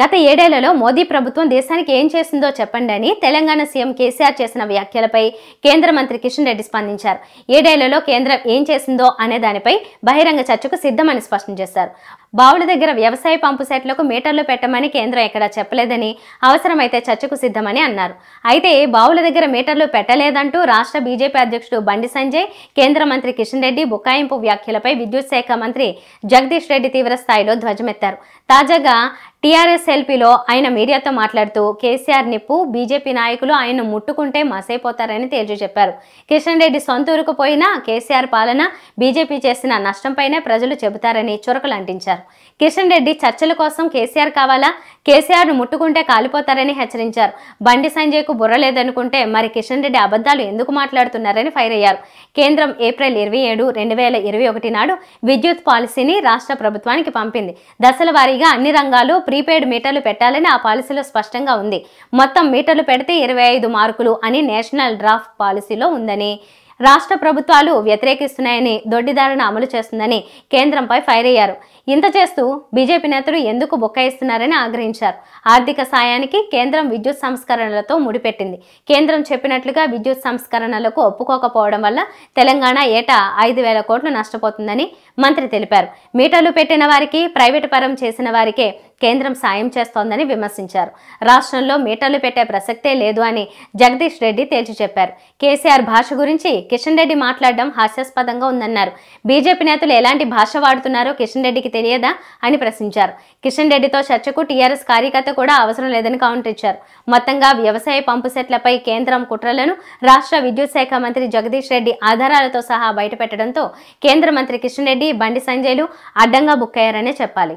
గత ఏడేళ్లలో మోదీ ప్రభుత్వం దేశానికి ఏం చేసిందో చెప్పండి అని తెలంగాణ సీఎం కేసీఆర్ చేసిన వ్యాఖ్యలపై కేంద్ర మంత్రి కిషన్ రెడ్డి స్పందించారు ఏడేళ్లలో కేంద్రం ఏం చేసిందో అనే దానిపై బహిరంగ చర్చకు సిద్ధమని స్పష్టం చేశారు బావుల దగ్గర వ్యవసాయ పంపు సెట్లకు మీటర్లు పెట్టమని కేంద్రం ఎక్కడా చెప్పలేదని అవసరమైతే చర్చకు సిద్ధమని అన్నారు అయితే బావుల దగ్గర మీటర్లు పెట్టలేదంటూ రాష్ట్ర బీజేపీ అధ్యక్షుడు బండి సంజయ్ కేంద్ర మంత్రి కిషన్ రెడ్డి బుకాయింపు వ్యాఖ్యలపై విద్యుత్ శాఖ మంత్రి జగదీష్ రెడ్డి తీవ్ర స్థాయిలో ధ్వజమెత్తారు తాజాగా టీఆర్ఎస్ ఎల్పీలో ఆయన మీడియాతో మాట్లాడుతూ కేసీఆర్ నిప్పు బీజేపీ నాయకులు ఆయన ముట్టుకుంటే మసైపోతారని తేల్చి చెప్పారు కిషన్ రెడ్డి సొంతూరుకు పోయినా కేసీఆర్ పాలన బీజేపీ చేసిన నష్టంపైనే ప్రజలు చెబుతారని చురకలు అంటించారు కిషన్ రెడ్డి చర్చల కోసం కేసీఆర్ కావాలా కేసీఆర్ను ముట్టుకుంటే కాలిపోతారని హెచ్చరించారు బండి సంజయ్కు బుర్రలేదనుకుంటే మరి కిషన్ రెడ్డి అబద్దాలు ఎందుకు మాట్లాడుతున్నారని ఫైర్ అయ్యారు కేంద్రం ఏప్రిల్ ఇరవై ఏడు రెండు వేల ఇరవై ఒకటి నాడు విద్యుత్ పాలసీని రాష్ట్ర ప్రభుత్వానికి పంపింది దశల వారీగా అన్ని రంగాలు ప్రీ ప్రీపెయిడ్ మీటర్లు పెట్టాలని ఆ పాలసీలో స్పష్టంగా ఉంది మొత్తం మీటర్లు పెడితే ఇరవై మార్కులు అని నేషనల్ డ్రాఫ్ట్ పాలసీలో ఉందని రాష్ట్ర ప్రభుత్వాలు వ్యతిరేకిస్తున్నాయని దొడ్డిదారణ అమలు చేస్తుందని కేంద్రంపై ఫైర్ అయ్యారు ఇంత చేస్తూ బీజేపీ నేతలు ఎందుకు బొక్కాయిస్తున్నారని ఆగ్రహించారు ఆర్థిక సాయానికి కేంద్రం విద్యుత్ సంస్కరణలతో ముడిపెట్టింది కేంద్రం చెప్పినట్లుగా విద్యుత్ సంస్కరణలకు ఒప్పుకోకపోవడం వల్ల తెలంగాణ ఏటా ఐదు వేల కోట్లు నష్టపోతుందని మంత్రి తెలిపారు మీటర్లు పెట్టిన వారికి ప్రైవేటు పరం చేసిన వారికే కేంద్రం సాయం చేస్తోందని విమర్శించారు రాష్ట్రంలో మీటర్లు పెట్టే ప్రసక్తే లేదు అని జగదీష్ రెడ్డి తేల్చి చెప్పారు కేసీఆర్ భాష గురించి కిషన్ రెడ్డి మాట్లాడడం హాస్యాస్పదంగా ఉందన్నారు బీజేపీ నేతలు ఎలాంటి భాష వాడుతున్నారో కిషన్ రెడ్డికి తెలియదా అని ప్రశ్నించారు కిషన్ రెడ్డితో చర్చకు టీఆర్ఎస్ కార్యకర్త కూడా అవసరం లేదని కౌంటర్ ఇచ్చారు మొత్తంగా వ్యవసాయ పంపు సెట్లపై కేంద్రం కుట్రలను రాష్ట్ర విద్యుత్ శాఖ మంత్రి జగదీష్ రెడ్డి ఆధారాలతో సహా బయటపెట్టడంతో కేంద్ర మంత్రి కిషన్ రెడ్డి బండి సంజయ్లు అడ్డంగా బుక్కయ్యారనే చెప్పాలి